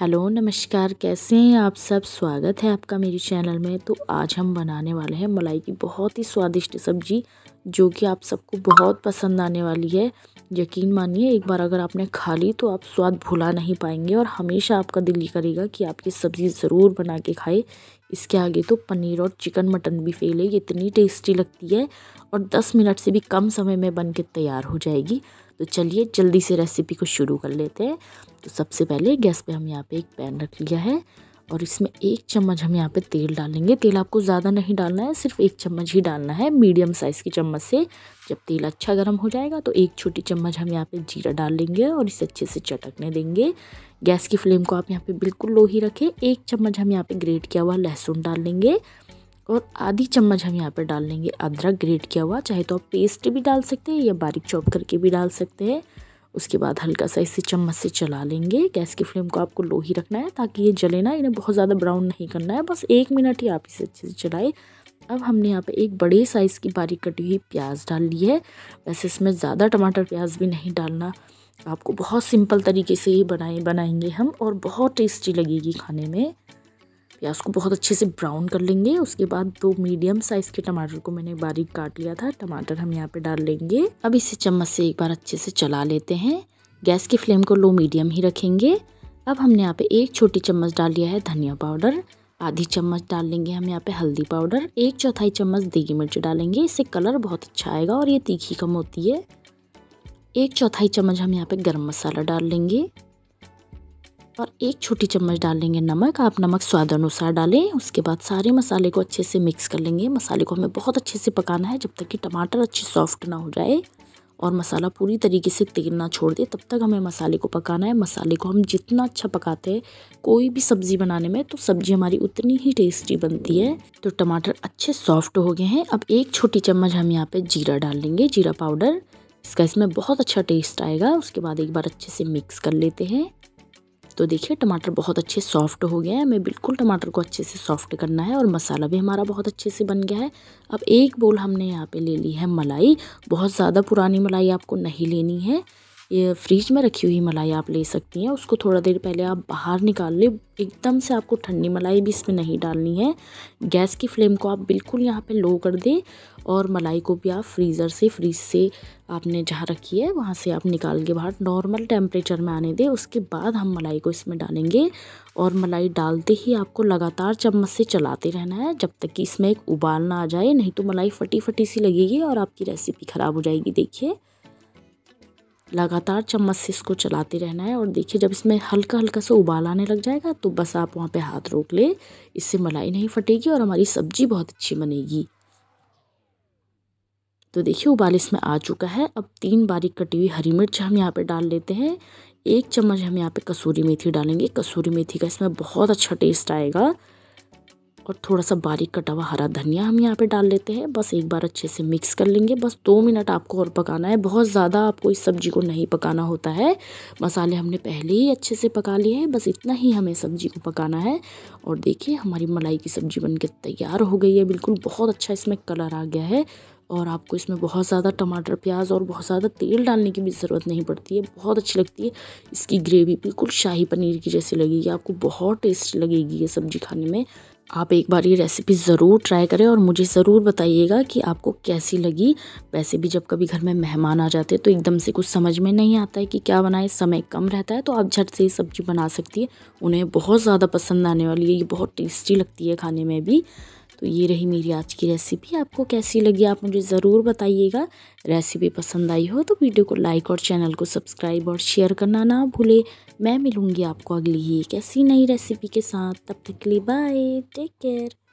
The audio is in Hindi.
हेलो नमस्कार कैसे हैं आप सब स्वागत है आपका मेरे चैनल में तो आज हम बनाने वाले हैं मलाई की बहुत ही स्वादिष्ट सब्जी जो कि आप सबको बहुत पसंद आने वाली है यकीन मानिए एक बार अगर आपने खा ली तो आप स्वाद भुला नहीं पाएंगे और हमेशा आपका दिल ही करेगा कि आप ये सब्ज़ी ज़रूर बना के खाए इसके आगे तो पनीर और चिकन मटन भी फेले इतनी टेस्टी लगती है और दस मिनट से भी कम समय में बन के तैयार हो जाएगी तो चलिए जल्दी से रेसिपी को शुरू कर लेते हैं तो सबसे पहले गैस पे हम यहाँ पे एक पैन रख लिया है और इसमें एक चम्मच हम यहाँ पे तेल डालेंगे तेल आपको ज़्यादा नहीं डालना है सिर्फ एक चम्मच ही डालना है मीडियम साइज़ की चम्मच से जब तेल अच्छा गर्म हो जाएगा तो एक छोटी चम्मच हम यहाँ पे जीरा डाल लेंगे और इसे अच्छे से चटकने देंगे गैस की फ्लेम को आप यहाँ पे बिल्कुल लो ही रखें एक चम्मच हम यहाँ पे ग्रेट किया हुआ लहसुन डाल लेंगे और आधी चम्मच हम यहाँ पर डाल लेंगे अदरक ग्रेट किया हुआ चाहे तो आप पेस्ट भी डाल सकते हैं या बारीक चॉप करके भी डाल सकते हैं उसके बाद हल्का सा इसे चम्मच से चला लेंगे गैस की फ्लेम को आपको लो ही रखना है ताकि ये जले ना इन्हें बहुत ज़्यादा ब्राउन नहीं करना है बस एक मिनट ही आप इसे अच्छे से चलाए अब हमने यहाँ पे एक बड़े साइज़ की बारीक कटी हुई प्याज डाल ली है वैसे इसमें ज़्यादा टमाटर प्याज भी नहीं डालना आपको बहुत सिंपल तरीके से ही बनाए बनाएंगे हम और बहुत टेस्टी लगेगी खाने में प्याज को बहुत अच्छे से ब्राउन कर लेंगे उसके बाद दो मीडियम साइज़ के टमाटर को मैंने बारीक काट लिया था टमाटर हम यहाँ पे डाल लेंगे अब इसे चम्मच से एक बार अच्छे से चला लेते हैं गैस की फ्लेम को लो मीडियम ही रखेंगे अब हमने यहाँ पे एक छोटी चम्मच डाल लिया है धनिया पाउडर आधी चम्मच डाल लेंगे हम यहाँ पे हल्दी पाउडर एक चौथाई चम्मच देगी मिर्च डालेंगे इससे कलर बहुत अच्छा आएगा और ये तीखी कम होती है एक चौथाई चम्मच हम यहाँ पे गरम मसाला डाल लेंगे और एक छोटी चम्मच डाल लेंगे नमक आप नमक स्वाद अनुसार डालें उसके बाद सारे मसाले को अच्छे से मिक्स कर लेंगे मसाले को हमें बहुत अच्छे से पकाना है जब तक कि टमाटर अच्छे सॉफ्ट ना हो जाए और मसाला पूरी तरीके से तेल ना छोड़ दे तब तक हमें मसाले को पकाना है मसाले को हम जितना अच्छा पकाते हैं कोई भी सब्ज़ी बनाने में तो सब्ज़ी हमारी उतनी ही टेस्टी बनती है तो टमाटर अच्छे सॉफ्ट हो गए हैं अब एक छोटी चम्मच हम यहाँ पे जीरा डाल लेंगे जीरा पाउडर इसका इसमें बहुत अच्छा टेस्ट आएगा उसके बाद एक बार अच्छे से मिक्स कर लेते हैं तो देखिए टमाटर बहुत अच्छे सॉफ्ट हो गए हैं हमें बिल्कुल टमाटर को अच्छे से सॉफ्ट करना है और मसाला भी हमारा बहुत अच्छे से बन गया है अब एक बोल हमने यहाँ पे ले ली है मलाई बहुत ज़्यादा पुरानी मलाई आपको नहीं लेनी है ये फ्रिज में रखी हुई मलाई आप ले सकती हैं उसको थोड़ा देर पहले आप बाहर निकाल लें एकदम से आपको ठंडी मलाई भी इसमें नहीं डालनी है गैस की फ्लेम को आप बिल्कुल यहाँ पे लो कर दें और मलाई को भी आप फ्रीज़र से फ्रीज से आपने जहाँ रखी है वहाँ से आप निकाल के बाहर नॉर्मल टेम्परेचर में आने दें उसके बाद हम मलाई को इसमें डालेंगे और मलाई डालते ही आपको लगातार चम्मच से चलाते रहना है जब तक कि इसमें एक उबाल ना आ जाए नहीं तो मलाई फटी फटी सी लगेगी और आपकी रेसिपी ख़राब हो जाएगी देखिए लगातार चम्मच से इसको चलाते रहना है और देखिए जब इसमें हल्का हल्का सा उबाल आने लग जाएगा तो बस आप वहाँ पे हाथ रोक ले इससे मलाई नहीं फटेगी और हमारी सब्जी बहुत अच्छी बनेगी तो देखिए उबाल इसमें आ चुका है अब तीन बारीक कटी हुई हरी मिर्च हम यहाँ पे डाल लेते हैं एक चम्मच हम यहाँ पे कसूरी मेथी डालेंगे कसूरी मेथी का इसमें बहुत अच्छा टेस्ट आएगा और थोड़ा सा बारीक कटा हुआ हरा धनिया हम यहाँ पे डाल लेते हैं बस एक बार अच्छे से मिक्स कर लेंगे बस दो मिनट आपको और पकाना है बहुत ज़्यादा आपको इस सब्ज़ी को नहीं पकाना होता है मसाले हमने पहले ही अच्छे से पका लिए हैं बस इतना ही हमें सब्ज़ी को पकाना है और देखिए हमारी मलाई की सब्ज़ी बन तैयार हो गई है बिल्कुल बहुत अच्छा इसमें कलर आ गया है और आपको इसमें बहुत ज़्यादा टमाटर प्याज और बहुत ज़्यादा तेल डालने की भी ज़रूरत नहीं पड़ती है बहुत अच्छी लगती है इसकी ग्रेवी बिल्कुल शाही पनीर की जैसी लगेगी आपको बहुत टेस्ट लगेगी ये सब्ज़ी खाने में आप एक बार ये रेसिपी ज़रूर ट्राई करें और मुझे ज़रूर बताइएगा कि आपको कैसी लगी वैसे भी जब कभी घर में मेहमान आ जाते हैं तो एकदम से कुछ समझ में नहीं आता है कि क्या बनाए समय कम रहता है तो आप झट से ही सब्ज़ी बना सकती है उन्हें बहुत ज़्यादा पसंद आने वाली है ये बहुत टेस्टी लगती है खाने में भी तो ये रही मेरी आज की रेसिपी आपको कैसी लगी आप मुझे ज़रूर बताइएगा रेसिपी पसंद आई हो तो वीडियो को लाइक और चैनल को सब्सक्राइब और शेयर करना ना भूले मैं मिलूँगी आपको अगली ही एक ऐसी नई रेसिपी के साथ तब तक के लिए बाय टेक केयर